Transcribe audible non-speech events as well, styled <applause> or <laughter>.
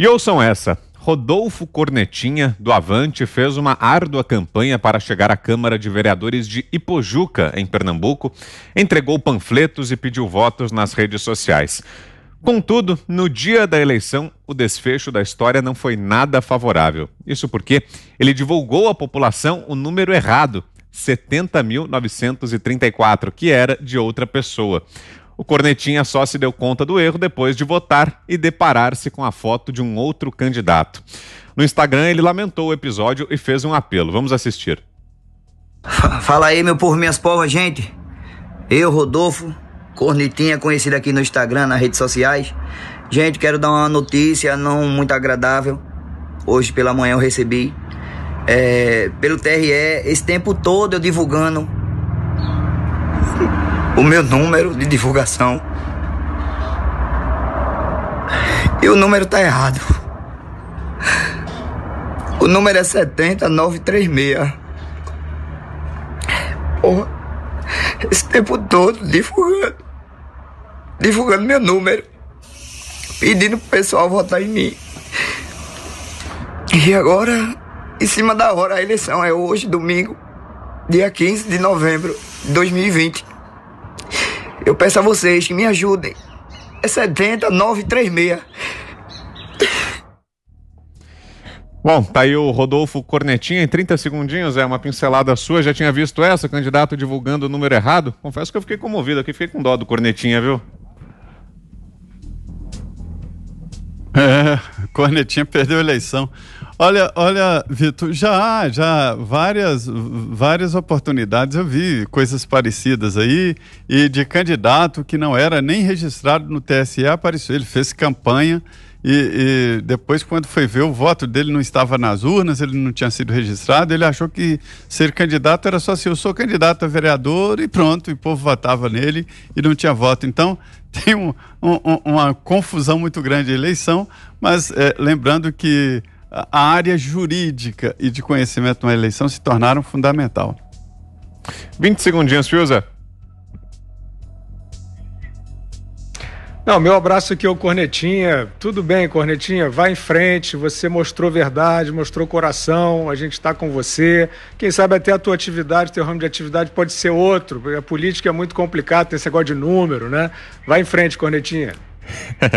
E ouçam essa. Rodolfo Cornetinha, do Avante, fez uma árdua campanha para chegar à Câmara de Vereadores de Ipojuca, em Pernambuco, entregou panfletos e pediu votos nas redes sociais. Contudo, no dia da eleição, o desfecho da história não foi nada favorável. Isso porque ele divulgou à população o número errado, 70.934, que era de outra pessoa. O Cornetinha só se deu conta do erro depois de votar e deparar-se com a foto de um outro candidato. No Instagram, ele lamentou o episódio e fez um apelo. Vamos assistir. Fala aí, meu povo, minhas povas, gente. Eu, Rodolfo, Cornetinha, conhecido aqui no Instagram, nas redes sociais. Gente, quero dar uma notícia não muito agradável. Hoje pela manhã eu recebi. É, pelo TRE, esse tempo todo eu divulgando o meu número de divulgação. E o número tá errado. O número é 70936. Porra, esse tempo todo divulgando. Divulgando meu número. Pedindo pro pessoal votar em mim. E agora, em cima da hora, a eleição é hoje, domingo, dia 15 de novembro de 2020. Eu peço a vocês que me ajudem. É 70936. Bom, tá aí o Rodolfo Cornetinha, em 30 segundinhos, é uma pincelada sua. Já tinha visto essa, candidato divulgando o número errado? Confesso que eu fiquei comovido aqui, fiquei com dó do Cornetinha, viu? É, Cornetinha perdeu a eleição. Olha, olha, Vitor, já há já várias, várias oportunidades. Eu vi coisas parecidas aí, e de candidato que não era nem registrado no TSE apareceu. Ele fez campanha e, e, depois, quando foi ver, o voto dele não estava nas urnas, ele não tinha sido registrado, ele achou que ser candidato era só se assim, eu sou candidato a vereador e pronto, e o povo votava nele e não tinha voto. Então, <laughs> tem um, um, uma confusão muito grande de eleição, mas é, lembrando que a área jurídica e de conhecimento na eleição se tornaram fundamental. 20 segundinhos, Fiuza. Não, meu abraço aqui ao o Cornetinha. Tudo bem, Cornetinha, vai em frente. Você mostrou verdade, mostrou coração. A gente está com você. Quem sabe até a tua atividade, teu ramo de atividade pode ser outro. A política é muito complicada, tem esse negócio de número, né? Vai em frente, Cornetinha. <laughs>